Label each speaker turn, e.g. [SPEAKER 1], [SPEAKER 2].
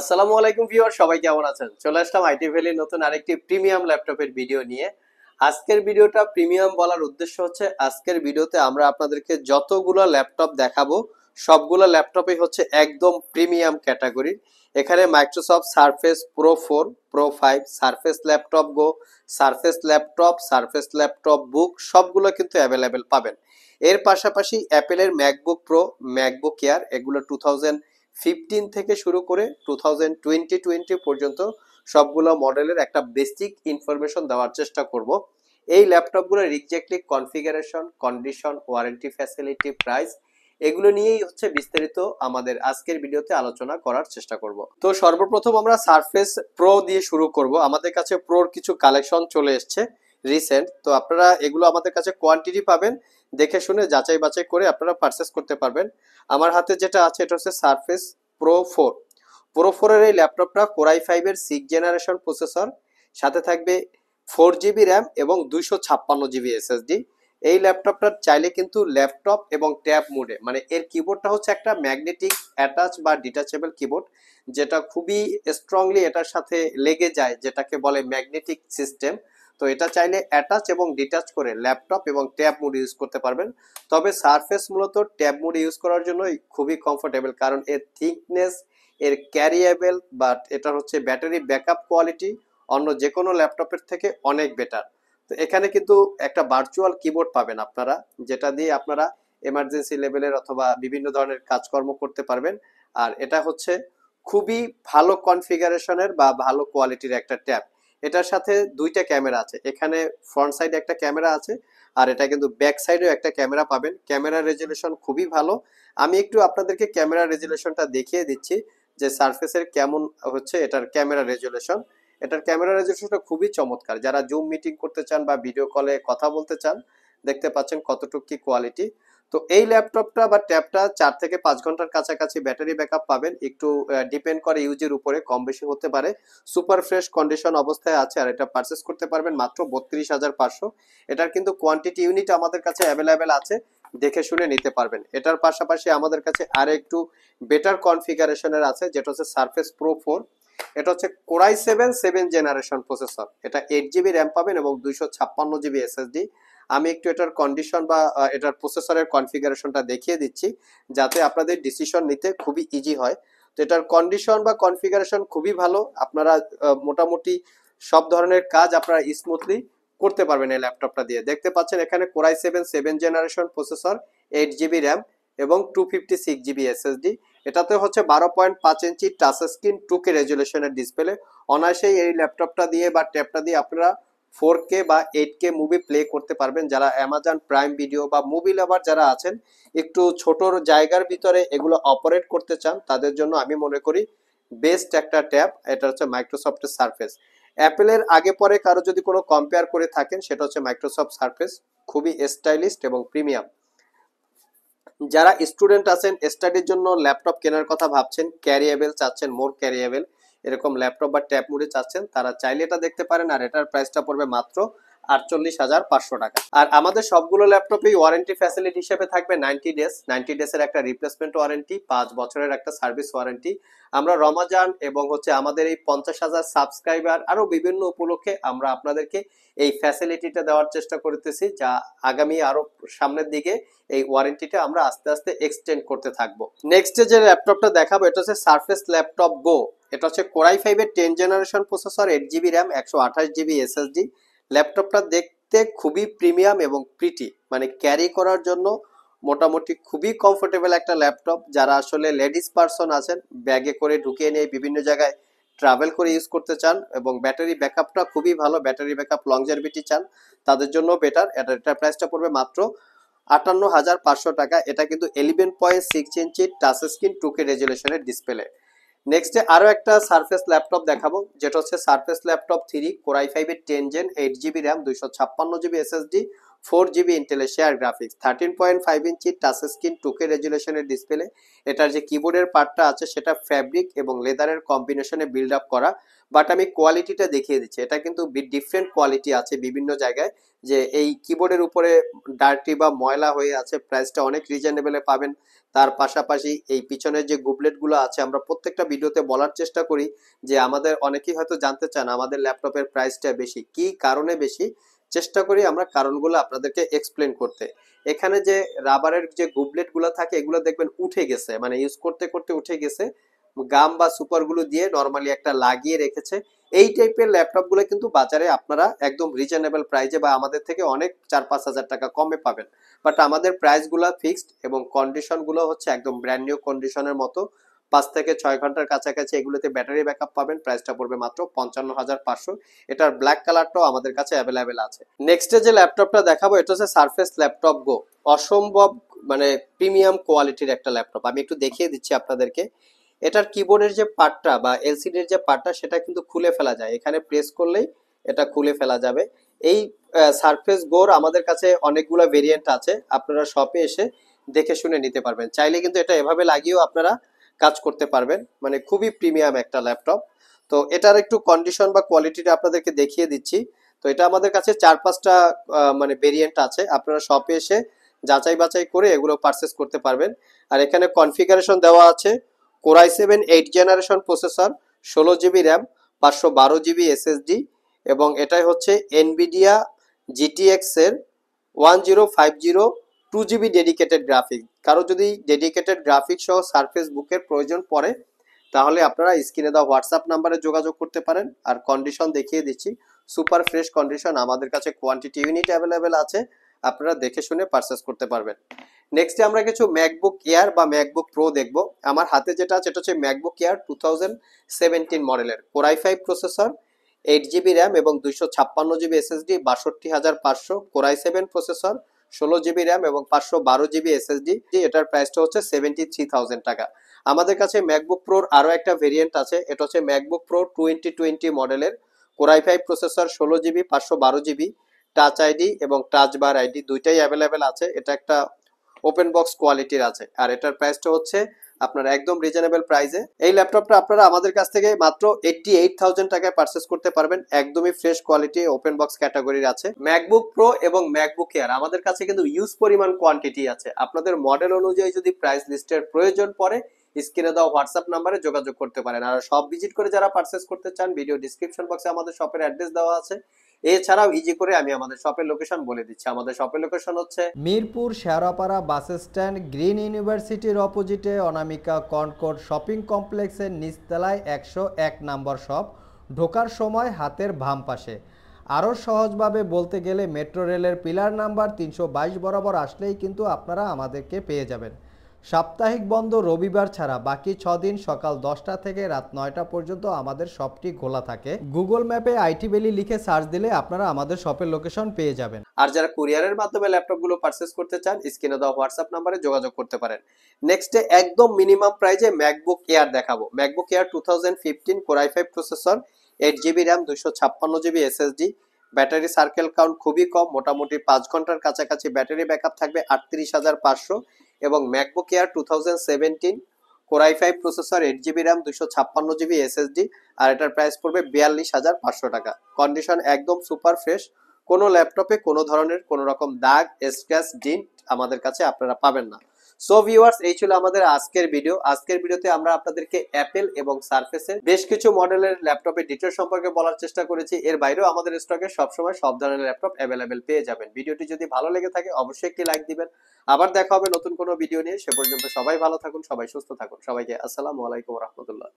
[SPEAKER 1] আসসালামু আলাইকুম ভিউয়ার সবাই কেমন আছেন চলে আসলাম আইটি ভ্যালি নতুন আরেকটি প্রিমিয়াম ল্যাপটপের ভিডিও নিয়ে আজকের ভিডিওটা প্রিমিয়াম বলার উদ্দেশ্য হচ্ছে আজকের ভিডিওতে আমরা আপনাদেরকে যতগুলো ল্যাপটপ দেখাবো সবগুলো ল্যাপটপই হচ্ছে একদম প্রিমিয়াম ক্যাটাগরি এখানে Microsoft Surface Pro four Pro five Surface Laptop Go Surface Laptop Surface Laptop Book সবগুলো কিন্তু অ্যাভেলেবেল পাবেন এর পাশাপাশি অ্যাপেলের ম্যাকবুক প্রো ম্যাকবুক এয়ার এগুলো টু থাউজেন্ড ফিফটিন থেকে শুরু করে টু থাউজেন্ড টোয়েন্টি টোয়েন্টি পর্যন্ত সবগুলো মডেলের একটা বেসিক ইনফরমেশন দেওয়ার চেষ্টা করব এই ল্যাপটপগুলোর রিজেক্টলি configuration condition warranty facility price এগুলো নিয়েই হচ্ছে বিস্তারিত আমাদের আজকের ভিডিওতে আলোচনা করার চেষ্টা করব তো সর্বপ্রথম আমরা সারফেস প্রো দিয়ে শুরু করব আমাদের কাছে প্রোর কিছু কালেকশন চলে এসছে রিসেন্ট তো আপনারা এগুলো আমাদের কাছে কোয়ান্টিটি পাবেন দেখে শুনে যাচাই বাছাই করে আপনারা পারচেস করতে পারবেন আমার হাতে যেটা আছে এটা হচ্ছে সারফেস প্রো ফোর প্রো ফোরের এই ল্যাপটপটা কোরাই ফাইভের সিক্স জেনারেশন প্রসেসর সাথে থাকবে ফোর জিবি র্যাম এবং দুইশো ছাপ্পান্ন জিবি এসএসডি এই ল্যাপটপটা চাইলে কিন্তু ল্যাপটপ এবং ট্যাব মোডে মানে এর কিবোর্ডটা হচ্ছে একটা ম্যাগনেটিক অ্যাটাচ বা ডিটাচেবল কিবোর্ড যেটা খুবই স্ট্রংলি এটার সাথে লেগে যায় যেটাকে বলে ম্যাগনেটিক সিস্টেম তো এটা চাইলে অ্যাটাচ এবং ডিটাচ করে ল্যাপটপ এবং ট্যাব মোড ইউজ করতে পারবেন তবে সারফেস মূলত ট্যাব মোড ইউজ করার জন্য খুবই কমফোর্টেবল কারণ এর থিকনেস এর ক্যারিয়েবল বাট এটা হচ্ছে ব্যাটারি ব্যাকআপ কোয়ালিটি অন্য যে কোনো ল্যাপটপের থেকে অনেক বেটার তো এখানে কিন্তু একটা ভার্চুয়াল কিবোর্ড পাবেন আপনারা যেটা দিয়ে আপনারা এমার্জেন্সি লেভেলের অথবা বিভিন্ন ধরনের কাজকর্ম করতে পারবেন আর এটা হচ্ছে খুবই ভালো কনফিগারেশনের বা ভালো কোয়ালিটির একটা ট্যাব এটার সাথে দুইটা ক্যামেরা আছে এখানে ফ্রন্ট সাইডে একটা ক্যামেরা আছে আর এটা কিন্তু ব্যাক সাইডেও একটা ক্যামেরা পাবেন ক্যামেরা রেজুলেশন খুবই ভালো আমি একটু আপনাদেরকে ক্যামেরা রেজুলেশনটা দেখিয়ে দিচ্ছি যে সার্ফেসের কেমন হচ্ছে এটার ক্যামেরা রেজুলেশন এটার ক্যামেরা রেজুলেশনটা খুবই চমৎকার যারা জুম মিটিং করতে চান বা ভিডিও কলে কথা বলতে চান দেখতে পাচ্ছেন কতটুকু কি কোয়ালিটি তো এই ল্যাপটপটা বা ট্যাবটা চার থেকে পাঁচ ঘন্টার কাছাকাছি ব্যাটারি ব্যাকআপ পাবেন একটু ডিপেন্ড করে ইউজের উপরে কম বেশি হতে পারে সুপার ফ্রেশ কন্ডিশন অবস্থায় আছে আর এটা পারচেস করতে পারবেন মাত্র বত্রিশ হাজার পাঁচশো এটার কিন্তু কোয়ান্টিটি ইউনিট আমাদের কাছে অ্যাভেলেবেল আছে দেখে শুনে নিতে পারবেন এটার পাশাপাশি আমাদের কাছে আর একটু বেটার কনফিগারেশনের আছে যেটা হচ্ছে সারফেস প্রো ফোর এটা হচ্ছে core i seven seven generation processor এটা এইট জিবি র্যাম পাবেন এবং দুইশো ছাপ্পান্ন জিবি এসএসডি আমি একটু এটার কন্ডিশন বা এটার প্রসেসরের কনফিগারেশনটা দেখিয়ে দিচ্ছি যাতে আপনাদের ডিসিশন নিতে খুবই ইজি হয় তো এটার কন্ডিশন বা কনফিগারেশন খুবই ভালো আপনারা মোটামুটি সব ধরনের কাজ আপনারা স্মুথলি করতে পারবেন এই ল্যাপটপটা দিয়ে দেখতে পাচ্ছেন এখানে core i seven seven generation processor eight GB RAM এবং two fifty six GB SSD এটাতে হচ্ছে বারো পয়েন্ট পাঁচ ইঞ্চি টাচ স্ক্রিন টু কে রেজুলেশনের ডিসপ্লে অনায়াসেই এই ল্যাপটপটা দিয়ে বা ট্যাবটা দিয়ে আপনারা ফোর কে বা এইট কে মুভি প্লে করতে পারবেন যারা অ্যামাজন প্রাইম ভিডিও বা মুভি লাভার যারা আছেন একটু ছোটোর জায়গার ভিতরে এগুলো অপারেট করতে চান তাদের জন্য আমি মনে করি বেস্ট একটা ট্যাব এটা হচ্ছে মাইক্রোসফটের সার্ফেস অ্যাপেলের আগে পরে কারো যদি কোনো কম্পেয়ার করে থাকেন সেটা হচ্ছে মাইক্রোসফট সার্ফেস খুবই স্টাইলিস্ট এবং প্রিমিয়াম যারা স্টুডেন্ট আছেন স্টাডির জন্য ল্যাপটপ কেনার কথা ভাবছেন ক্যারিয়েবেল চাচ্ছেন মোর ক্যারিয়েবেল এরকম ল্যাপটপ বা ট্যাব মুড়ে চাচ্ছেন তারা চাইলে এটা দেখতে পারেন আর এটার প্রাইসটা পড়বে মাত্র আটচল্লিশ হাজার পাঁচশো টাকা আর আমাদের সবগুলো ল্যাপটপেই ওয়ারেন্টি ফ্যাসিলিটি হিসেবে থাকবে নাইনটি ডেজ নাইনটি ডেজের একটা রিপ্লেসমেন্ট ওয়ারেন্টি পাঁচ বছরের একটা সার্ভিস ওয়ারেন্টি আমরা রমাজান এবং হচ্ছে আমাদের এই পঞ্চাশ হাজার সাবস্ক্রাইবার আরও বিভিন্ন উপলক্ষে আমরা আপনাদেরকে এই ফ্যাসিলিটিটা দেওয়ার চেষ্টা করতেছি যা আগামী আরও সামনের দিকে এই ওয়ারেন্টিটা আমরা আস্তে আস্তে এক্সটেন্ড করতে থাকবো নেক্সট যে ল্যাপটপটা দেখাবো এটা হচ্ছে সার্ফেস ল্যাপটপ গো এটা হচ্ছে কোরাই ফাইভের ten generation processor eight GB RAM একশো আঠাশ জিবি এসএসডি ল্যাপটপটা দেখতে খুবই প্রিমিয়াম এবং প্রিটি মানে ক্যারি করার জন্য মোটামুটি খুবই কমফোর্টেবল একটা ল্যাপটপ যারা আসলে লেডিস পার্সন আছেন ব্যাগে করে ঢুকিয়ে নিয়ে বিভিন্ন জায়গায় ট্রাভেল করে ইউজ করতে চান এবং ব্যাটারি ব্যাকআপটা খুবই ভালো ব্যাটারি ব্যাকআপ জার্ভিটি চান তাদের জন্য বেটার এটা প্রাইসটা পড়বে মাত্র আটান্ন হাজার পাঁচশো টাকা এটা কিন্তু এলিভেন পয়েন্ট সিক্স ইঞ্চি টাচ স্ক্রিন টুকে রেজুলেশনের ডিসপ্লে নেক্সটে আরও একটা সারফেস ল্যাপটপ দেখাবো যেটা হচ্ছে সারফেস ল্যাপটপ থ্রি কোরাই ফাইভের ten gen eight GB RAM দুইশো ছাপ্পান্ন জিবি এসএসডি ফোর জিবি ইন্টেলের shared graphics thirteen point five ইঞ্চি টাচ স্ক্রিন টুকে রেজুলেশনের ডিসপ্লে এটার যে কিবোর্ডের পার্টটা আছে সেটা ফ্যাব্রিক এবং লেদারের কম্বিনেশনে বিল্ড আপ করা বাট আমি কোয়ালিটিটা দেখিয়ে দিচ্ছি এটা কিন্তু ডিফারেন্ট কোয়ালিটি আছে বিভিন্ন জায়গায় যে এই কিবোর্ডের উপরে ডার্টি বা ময়লা হয়ে আছে প্রাইসটা অনেক রিজনেবলে পাবেন তার পাশাপাশি এই পিছনের যে গুবলেটগুলো আছে আমরা প্রত্যেকটা ভিডিওতে বলার চেষ্টা করি যে আমাদের অনেকেই হয়তো জানতে চান আমাদের ল্যাপটপের প্রাইসটা বেশি কি কারণে বেশি চেষ্টা করি আমরা কারণগুলো আপনাদেরকে এক্সপ্লেন করতে এখানে যে রাবারের যে গুবলেট গুলো থাকে এগুলো দেখবেন উঠে গেছে মানে ইউজ করতে করতে উঠে গেছে গাম বা সুপারগুলো দিয়ে নর্মালি একটা লাগিয়ে রেখেছে এই টাইপের ল্যাপটপগুলো কিন্তু বাজারে আপনারা একদম রিজনেবল প্রাইজে বা আমাদের থেকে অনেক চার পাঁচ হাজার টাকা কমে পাবেন বাট আমাদের প্রাইস গুলা ফিক্সড এবং কন্ডিশনগুলো হচ্ছে একদম ব্র্যান্ড নিউ কন্ডিশনের মতো পাঁচ থেকে ছয় ঘন্টার কাছাকাছি এগুলোতে ব্যাটারি আপ পাবেন প্রাইসটা পড়বে মাত্র পঞ্চান্ন হাজার পাঁচশো এটার ব্ল্যাক কালারটাও আমাদের কাছে অ্যাভেলেবেল আছে নেক্সটে যে ল্যাপটপটা দেখাবো এটা হচ্ছে সার্ফেস ল্যাপটপ গো অসম্ভব মানে প্রিমিয়াম কোয়ালিটির একটা ল্যাপটপ আমি একটু দেখিয়ে দিচ্ছি আপনাদেরকে এটার কিবোর্ডের যে পার্টটা বা এলসিডির যে পার্টটা সেটা কিন্তু খুলে ফেলা যায় এখানে প্রেস করলেই এটা খুলে ফেলা যাবে এই সারফেস গোর আমাদের কাছে অনেকগুলো ভেরিয়েন্ট আছে আপনারা শপে এসে দেখে শুনে নিতে পারবেন চাইলে কিন্তু এটা এভাবে লাগিয়েও আপনারা কাজ করতে পারবেন মানে খুবই প্রিমিয়াম একটা ল্যাপটপ তো এটার একটু কন্ডিশন বা কোয়ালিটিটা আপনাদেরকে দেখিয়ে দিচ্ছি তো এটা আমাদের কাছে চার পাঁচটা মানে ভেরিয়েন্ট আছে আপনারা শপে এসে যাচাই বাছাই করে এগুলো পারচেস করতে পারবেন আর এখানে কনফিগারেশন দেওয়া আছে core i seven eight generation processor ষোলো জিবি র্যাম পাঁচশো বারো জিবি এসএসডি এবং এটাই হচ্ছে এনবিডিয়া জিটিএক্সের one zero five zero two GB dedicated graphic কারো যদি ডেডিকেটেড গ্রাফিক সহ সারফেস বুকের প্রয়োজন পড়ে তাহলে আপনারা স্ক্রিনে দেওয়া হোয়াটসঅ্যাপ নাম্বারে যোগাযোগ করতে পারেন আর কন্ডিশন দেখিয়ে দিচ্ছি সুপার ফ্রেশ কন্ডিশন আমাদের কাছে কোয়ান্টিটি ইউনিট অ্যাভেলেবেল আছে আপনারা দেখে শুনে পারচেস করতে পারবেন নেক্সটে আমরা কিছু ম্যাকবুক এয়ার বা ম্যাকবুক প্রো দেখব আমার হাতে যেটা আছে এটা হচ্ছে MacBook Air two thousand seventeen মডেলের core i five processor eight GB RAM এবং দুইশো ছাপ্পান্ন জিবি এসএসডি বাষট্টি হাজার পাঁচশো কোরাই সেভেন প্রসেসর ষোলো জিবি র্যাম এবং পাঁচশো বারো জিবি এসএসডি এটার প্রাইসটা হচ্ছে সেভেন্টি থ্রি থাউজেন্ড টাকা আমাদের কাছে ম্যাকবুক প্রোর আরও একটা ভেরিয়েন্ট আছে এটা হচ্ছে ম্যাকবুক প্রো টোয়েন্টি টোয়েন্টি মডেলের কোরাই ফাইভ প্রসেসর ষোলো জিবি পাঁচশো বারো জিবি টাচ আইডি এবং টাচ বার আইডি দুইটাই অ্যাভেলেবেল আছে এটা একটা ওপেন বক্স কোয়ালিটির আছে আর এটার প্রাইসটা হচ্ছে আপনার একদম রিজনেবল প্রাইসে এই ল্যাপটপটা আপনারা আমাদের কাছ থেকে মাত্র এইটটি টাকায় পারচেস করতে পারবেন একদমই ফ্রেশ কোয়ালিটি ওপেন বক্স ক্যাটাগরির আছে ম্যাকবুক প্রো এবং ম্যাকবুক এয়ার আমাদের কাছে কিন্তু ইউজ পরিমাণ কোয়ান্টিটি আছে আপনাদের মডেল অনুযায়ী যদি প্রাইস লিস্টের প্রয়োজন পড়ে স্ক্রিনে দেওয়া হোয়াটসঅ্যাপ নাম্বারে যোগাযোগ করতে পারেন আর সব ভিজিট করে যারা পারচেস করতে চান ভিডিও ডিসক্রিপশন বক্সে আমাদের শপের অ্যাড্রেস দেওয়া আছে এছাড়াও ইজি করে আমি আমাদের শপের লোকেশন বলে দিচ্ছি আমাদের শপের লোকেশন হচ্ছে Mirpur Shewrapara bus stand Green ইউনিভার্সিটির অপোজিটে অনামিকা কনকোর্ড শপিং কমপ্লেক্সের নিচতলায় একশো এক নম্বর শপ ঢোকার সময় হাতের ভাম পাশে আরও সহজভাবে বলতে গেলে মেট্রো রেলের পিলার নাম্বার তিনশো বাইশ বরাবর আসলেই কিন্তু আপনারা আমাদেরকে পেয়ে যাবেন সাপ্তাহিক বন্ধ রবিবার ছাড়া বাকি ছ দিন সকাল দশটা থেকে রাত নয়টা পর্যন্ত আমাদের শপটি খোলা থাকে গুগল ম্যাপে আইটি ভ্যালি লিখে সার্চ দিলে আপনারা আমাদের শপের লোকেশন পেয়ে যাবেন আর যারা কুরিয়ারের মাধ্যমে ল্যাপটপগুলো পারচেস করতে চান স্ক্রিনে দেওয়া হোয়াটসঅ্যাপ নাম্বারে যোগাযোগ করতে পারেন নেক্সটে একদম মিনিমাম প্রাইজে ম্যাকবুক এয়ার দেখাবো MacBook Air two thousand fifteen core i five processor eight GB RAM দুশো ছাপ্পান্ন GB SSD battery cycle count খুবই কম মোটামুটি পাঁচ ঘন্টার কাছাকাছি ব্যাটারি ব্যাকআপ থাকবে আটত্রিশ হাজার পাঁচশো এবং MacBook Air two thousand seventeen core i five processor eight GB RAM দুশো ছাপ্পান্ন জিবি এসএসডি আর এটার প্রাইস পড়বে বিয়াল্লিশ হাজার পাঁচশো টাকা কন্ডিশন একদম সুপার ফ্রেশ কোনো ল্যাপটপে কোনো ধরনের কোনো রকম দাগ স্ক্র্যাচ ডিন্ট আমাদের কাছে আপনারা পাবেন না সো ভিউয়ার্স এই ছিল আমাদের আজকের ভিডিও আজকের ভিডিওতে আমরা আপনাদেরকে অ্যাপেল এবং সার্ফেসের বেশ কিছু মডেলের ল্যাপটপের ডিটেল সম্পর্কে বলার চেষ্টা করেছি এর বাইরেও আমাদের স্টকে সবসময় সব ধরনের ল্যাপটপ অ্যাভেলেবেল পেয়ে যাবেন ভিডিওটি যদি ভালো লেগে থাকে অবশ্যই একটি লাইক দিবেন আবার দেখা হবে নতুন কোনো ভিডিও নিয়ে সে পর্যন্ত সবাই ভালো থাকুন সবাই সুস্থ থাকুন সবাইকে আসসালামু আলাইকুম রহমতুল্লাহ